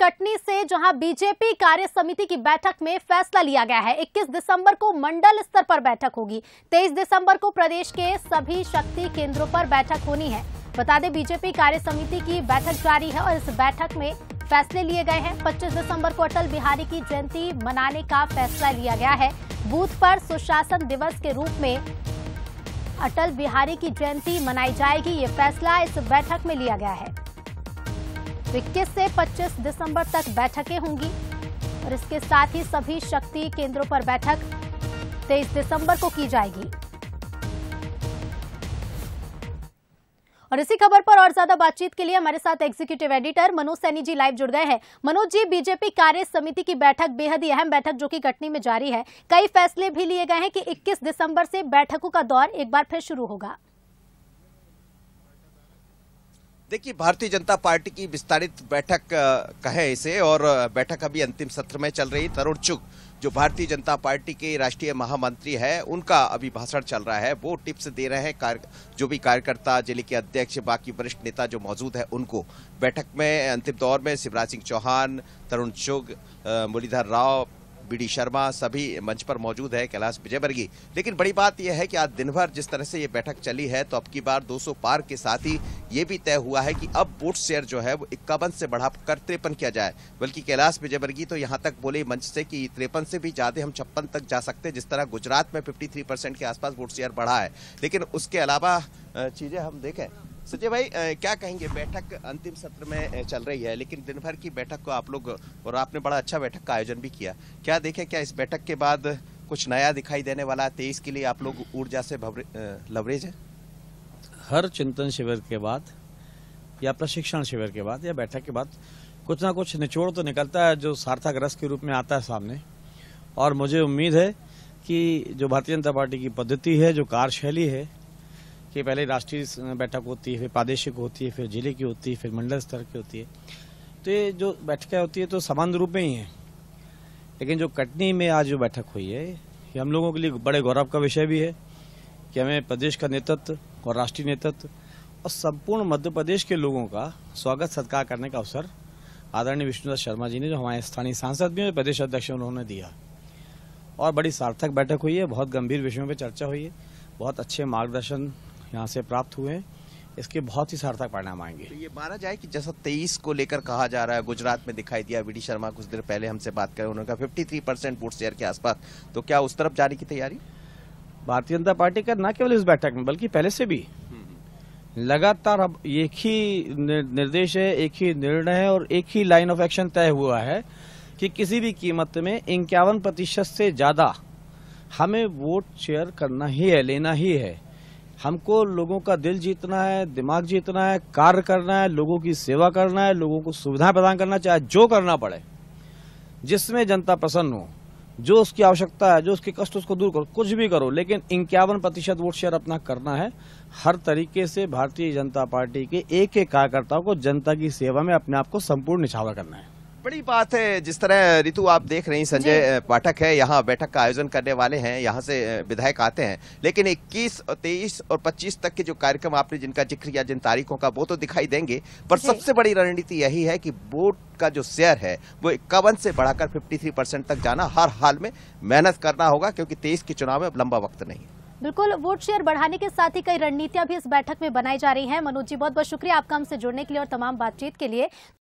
कटनी से जहां बीजेपी कार्य समिति की बैठक में फैसला लिया गया है 21 दिसंबर को मंडल स्तर पर बैठक होगी 23 दिसंबर को प्रदेश के सभी शक्ति केंद्रों पर बैठक होनी है बता दें बीजेपी कार्य समिति की बैठक जारी है और इस बैठक में फैसले लिए गए हैं 25 दिसंबर को अटल बिहारी की जयंती मनाने का फैसला लिया गया है बूथ पर सुशासन दिवस के रूप में अटल बिहारी की जयंती मनाई जाएगी ये फैसला इस बैठक में लिया गया है इक्कीस से 25 दिसंबर तक बैठकें होंगी और इसके साथ ही सभी शक्ति केंद्रों पर बैठक 23 दिसंबर को की जाएगी और इसी खबर पर और ज्यादा बातचीत के लिए हमारे साथ executive editor Manoj Saini ji live जुड़ गए हैं मनोज जी बीजेपी कार्य समिति की बैठक बेहद ही अहम बैठक जो कि कटनी में जारी है कई फैसले भी लिए गए हैं कि 21 दिसंबर से बैठकों का दौर एक बार फिर शुरू होगा देखिए भारतीय जनता पार्टी की विस्तारित बैठक कहे इसे और बैठक अभी अंतिम सत्र में चल रही तरुण चुग जो भारतीय जनता पार्टी के राष्ट्रीय महामंत्री है उनका अभी भाषण चल रहा है वो टिप्स दे रहे हैं जो भी कार्यकर्ता जिले के अध्यक्ष बाकी वरिष्ठ नेता जो मौजूद है उनको बैठक में अंतिम दौर में शिवराज सिंह चौहान तरुण चुग मुरलीधर राव बीडी शर्मा सभी मंच पर मौजूद है कैलाश विजयवर्गी लेकिन बड़ी बात यह है कि आज दिन भर जिस तरह से ये बैठक चली है तो अब की बार 200 पार के साथ ही ये भी तय हुआ है कि अब वोट शेयर जो है वो इक्यावन से बढ़ाकर तिरपन किया जाए बल्कि कैलाश विजयवर्गी तो यहाँ तक बोले मंच से कि तिरपन से भी ज्यादा हम छप्पन तक जा सकते हैं जिस तरह गुजरात में फिफ्टी के आसपास वोट शेयर बढ़ा है लेकिन उसके अलावा चीजें हम देखें संजय भाई क्या कहेंगे बैठक अंतिम सत्र में चल रही है लेकिन दिन भर की बैठक को आप लोग और आपने बड़ा अच्छा बैठक का आयोजन भी किया क्या देखें क्या इस बैठक के बाद कुछ नया दिखाई देने वाला तेईस के लिए आप लोग ऊर्जा से लवरेज है हर चिंतन शिविर के बाद या प्रशिक्षण शिविर के बाद या बैठक के बाद कुछ ना कुछ निचोड़ तो निकलता है जो सार्थक रस के रूप में आता है सामने और मुझे उम्मीद है कि जो भारतीय जनता पार्टी की पद्धति है जो कार्यशैली है कि पहले राष्ट्रीय बैठक होती है फिर प्रादेशिक होती है फिर जिले की होती है फिर मंडल स्तर की होती है तो ये जो बैठकें होती है तो समान रूप में ही है लेकिन जो कटनी में आज जो बैठक हुई है ये हम लोगों के लिए बड़े गौरव का विषय भी है कि हमें प्रदेश का नेतृत्व और राष्ट्रीय नेतृत्व और संपूर्ण मध्य प्रदेश के लोगों का स्वागत सत्कार करने का अवसर आदरणीय विष्णुदास शर्मा जी ने जो हमारे स्थानीय सांसद भी हैं प्रदेश अध्यक्ष उन्होंने दिया और बड़ी सार्थक बैठक हुई है बहुत गंभीर विषयों पर चर्चा हुई है बहुत अच्छे मार्गदर्शन यहाँ से प्राप्त हुए इसके बहुत ही सार्थक परिणाम आएंगे तो ये माना जाए कि जैसा तेईस को लेकर कहा जा रहा है गुजरात में दिखाई दिया वी शर्मा कुछ देर पहले हमसे बात करें उन्होंने कहा 53 परसेंट वोट शेयर के आसपास तो क्या उस तरफ जाने की तैयारी भारतीय जनता पार्टी का न केवल इस बैठक में बल्कि पहले से भी लगातार अब एक ही निर्देश है एक ही निर्णय है और एक ही लाइन ऑफ एक्शन तय हुआ है कि किसी भी कीमत में इक्यावन प्रतिशत से ज्यादा हमें वोट शेयर करना ही है लेना ही है हमको लोगों का दिल जीतना है दिमाग जीतना है कार्य करना है लोगों की सेवा करना है लोगों को सुविधाएं प्रदान करना चाहे जो करना पड़े जिसमें जनता प्रसन्न हो जो उसकी आवश्यकता है जो उसके कष्ट उसको दूर करो कुछ भी करो लेकिन इक्यावन प्रतिशत वोट शेयर अपना करना है हर तरीके से भारतीय जनता पार्टी के एक एक कार्यकर्ताओं को जनता की सेवा में अपने आप को संपूर्ण निछावर करना है बड़ी बात है जिस तरह ऋतु आप देख रही संजय पाठक है यहाँ बैठक का आयोजन करने वाले हैं यहाँ से विधायक आते हैं लेकिन 21, 23 और 25 तक के जो कार्यक्रम आपने जिनका जिक्र किया जिन तारीखों का वो तो दिखाई देंगे पर सबसे बड़ी रणनीति यही है कि वोट का जो शेयर है वो इक्यावन से बढ़ाकर फिफ्टी परसेंट तक जाना हर हाल में मेहनत करना होगा क्योंकि तेईस के चुनाव में अब लंबा वक्त नहीं है बिल्कुल वोट शेयर बढ़ाने के साथ ही कई रणनीतियां भी इस बैठक में बनाई जा रही हैं मनोज जी बहुत बहुत शुक्रिया आपका हमसे जुड़ने के लिए और तमाम बातचीत के लिए